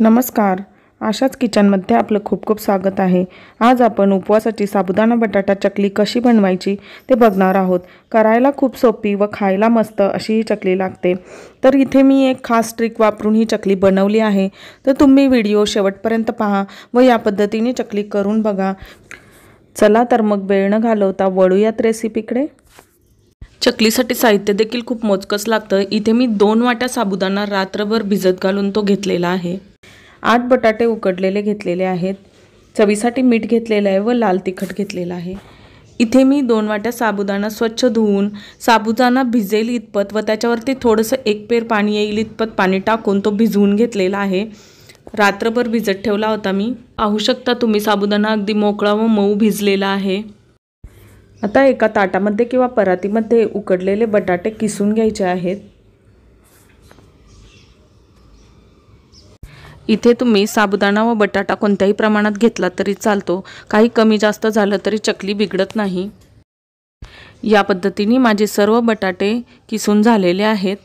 नमस्कार आशाच किचनमध्ये आपलं खूप खूप स्वागत आहे आज आपण उपवासाची साबुदाणा बटाटा चकली कशी बनवायची ते बघणार आहोत करायला खूप सोपी व खायला मस्त अशी ही चकली लागते तर इथे मी एक खास ट्रिक वापरून ही चकली बनवली आहे तर तुम्ही व्हिडिओ शेवटपर्यंत पहा व या पद्धतीने चकली करून बघा चला तर मग वेळ न घालवता वळूयात रेसिपीकडे चकलीसाठी साहित्य देखील खूप मोजकंच लागतं इथे मी दोन वाट्या साबुदाणा रात्रभर भिजत घालून तो घेतलेला आहे आठ बटाटे उकडलेले घेतलेले आहेत चवीसाठी मीठ घेतलेलं आहे व लाल तिखट घेतलेलं आहे इथे मी दोन वाट्या साबुदाणा स्वच्छ धुवून साबुदाणा भिजेल इतपत व त्याच्यावरती थोडंसं एक पेर पाणी येईल इतपत पाणी टाकून तो भिजवून घेतलेला आहे रात्रभर भिजत ठेवला होता मी पाहू शकता तुम्ही साबुदाणा अगदी मोकळा व मऊ भिजलेला आहे आता एका ताटामध्ये किंवा परातीमध्ये उकडलेले बटाटे किसून घ्यायचे आहेत इथे तुम्ही साबुदाणा व बटाटा कोणत्याही प्रमाणात घेतला तरी चालतो काही कमी जास्त झालं तरी चकली बिघडत नाही या पद्धतीने माझे सर्व बटाटे किसून झालेले आहेत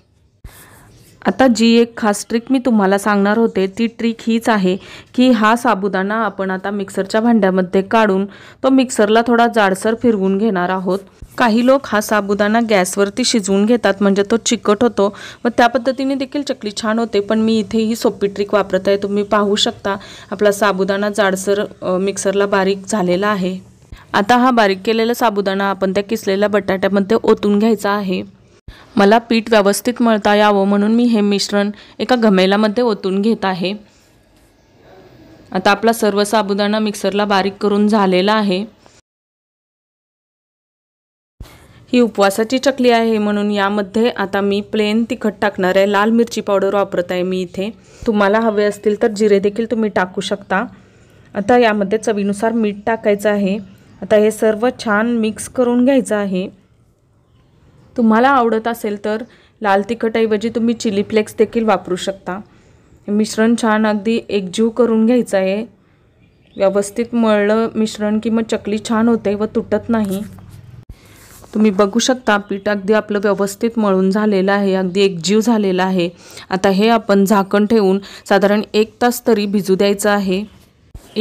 आता जी एक खास ट्रिक मी तुम्हाला सांगणार होते ती ट्रिक हीच आहे की हा साबुदाणा आपण आता मिक्सरच्या भांड्यामध्ये काढून तो मिक्सरला थोडा जाडसर फिरवून घेणार आहोत काही लोक हा साबुदाणा गॅसवरती शिजवून घेतात म्हणजे तो चिकट होतो व त्या पद्धतीने देखील चकली छान होते पण मी इथे ही सोपी ट्रिक वापरत आहे तुम्ही पाहू शकता आपला साबुदाणा जाडसर मिक्सरला बारीक झालेला आहे आता हा बारीक केलेला साबुदाणा आपण त्या किसलेल्या बटाट्यामध्ये ओतून घ्यायचा आहे मला पीठ व्यवस्थित मळता यावं म्हणून मी हे मिश्रण एका घमेलामध्ये ओतून घेत आहे आता आपला सर्व साबुदाणा मिक्सरला बारीक करून झालेला आहे ही उपवासाची चकली आहे म्हणून यामध्ये आता मी प्लेन तिखट टाकणार आहे लाल मिरची पावडर वापरत आहे मी इथे तुम्हाला हवे असतील तर जिरे देखील तुम्ही टाकू शकता आता यामध्ये चवीनुसार मीठ टाकायचं आहे आता हे सर्व छान मिक्स करून घ्यायचं आहे तुम्हाला आवडत असेल तर लाल तिखटऐवजी तुम्ही चिली फ्लेक्स देखील वापरू शकता मिश्रण छान अगदी एकजीव करून घ्यायचं आहे व्यवस्थित मळलं मिश्रण की मग चकली छान होते व तुटत नाही तुम्ही बघू शकता पीठ अगदी आपलं व्यवस्थित मळून झालेलं आहे अगदी एकजीव झालेला आहे आता हे आपण झाकण ठेवून साधारण एक तास तरी भिजू द्यायचं आहे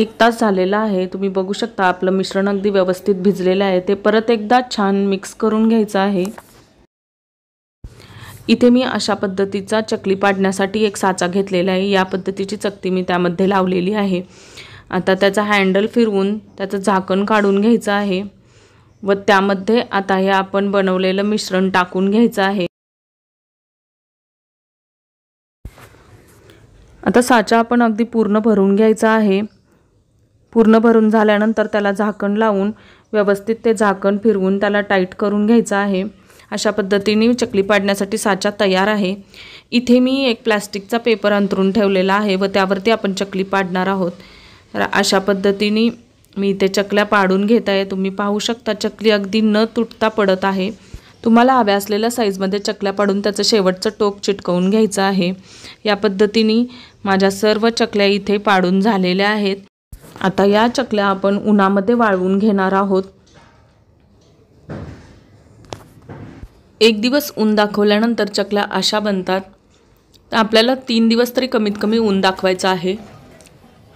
एक तास झालेला आहे तुम्ही बघू शकता आपलं मिश्रण अगदी व्यवस्थित भिजलेलं आहे ते परत एकदा छान मिक्स करून घ्यायचं आहे इथे मी अशा पद्धतीचा चकली पाडण्यासाठी एक साचा घेतलेला आहे या पद्धतीची चकती मी त्यामध्ये लावलेली आहे आता त्याचा हँडल फिरवून त्याचं झाकण काढून घ्यायचं आहे व त्यामध्ये आता हे आपण बनवलेलं मिश्रण टाकून घ्यायचं आहे आता साचा आपण अगदी पूर्ण भरून घ्यायचा आहे पूर्ण भरून झाल्यानंतर त्याला झाकण लावून व्यवस्थित ते झाकण फिरवून त्याला टाईट करून घ्यायचं आहे अशा पद्धतीने चकली पाडण्यासाठी साचा तयार आहे इथे मी एक प्लॅस्टिकचा पेपर अंतरून ठेवलेला आहे व त्यावरती आपण चकली पाडणार आहोत अशा पद्धतीने मी इथे चकल्या पाडून घेत आहे तुम्ही पाहू शकता चकली अगदी न तुटता पडत आहे तुम्हाला हव्या असलेल्या साईजमध्ये चकल्या पाडून त्याचं शेवटचं टोक चिटकवून घ्यायचं आहे या पद्धतीने माझ्या सर्व चकल्या इथे पाडून झालेल्या आहेत आता या चकल्या आपण उन्हामध्ये वाळवून घेणार आहोत एक दिवस ऊन दाखवल्यानंतर चकल्या अशा बनतात आपल्याला तीन दिवस तरी कमीत कमी ऊन दाखवायचं आहे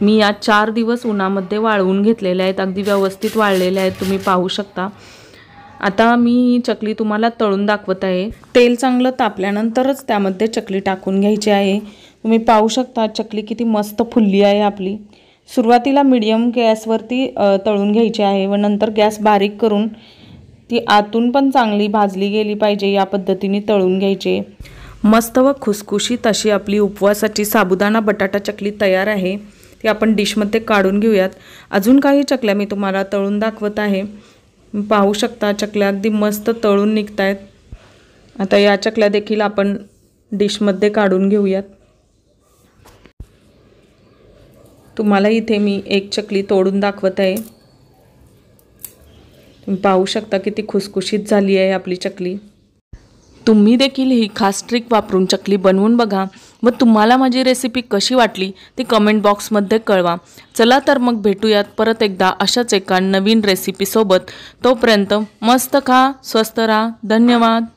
मी या चार दिवस उन्हामध्ये वाळवून घेतलेल्या आहेत अगदी व्यवस्थित वाळलेले आहेत तुम्ही पाहू शकता आता मी ही चकली तुम्हाला तळून दाखवत आहे तेल चांगलं तापल्यानंतरच त्यामध्ये चकली टाकून घ्यायची आहे तुम्ही पाहू शकता चकली किती मस्त फुल्ली आहे आपली सुरुवातीला मिडियम गॅसवरती तळून घ्यायची आहे व नंतर गॅस बारीक करून ती आतून पण चांगली भाजली गेली पाहिजे या पद्धतीने तळून घ्यायची मस्त व खुसखुशीत अशी आपली उपवासाची साबुदाणा बटाटा चकली तयार आहे ती आपण डिशमध्ये काढून घेऊयात अजून काही चकल्या मी तुम्हाला तळून दाखवत आहे पाहू शकता चकल्या अगदी मस्त तळून निघत आहेत आता या चकल्या देखील आपण डिशमध्ये काढून घेऊयात तुम्हाला इथे मी एक चकली तोडून दाखवत आहे तुम्ही पाहू शकता किती खुसखुशीत झाली आहे आपली चकली तुम्ही देखील ही खास ट्रिक वापरून चकली बनवून बघा मग तुम्हाला माझी रेसिपी कशी वाटली ती कमेंट बॉक्समध्ये कळवा चला तर मग भेटूयात परत एकदा अशाच एका नवीन रेसिपीसोबत तोपर्यंत मस्त खा स्वस्त राहा धन्यवाद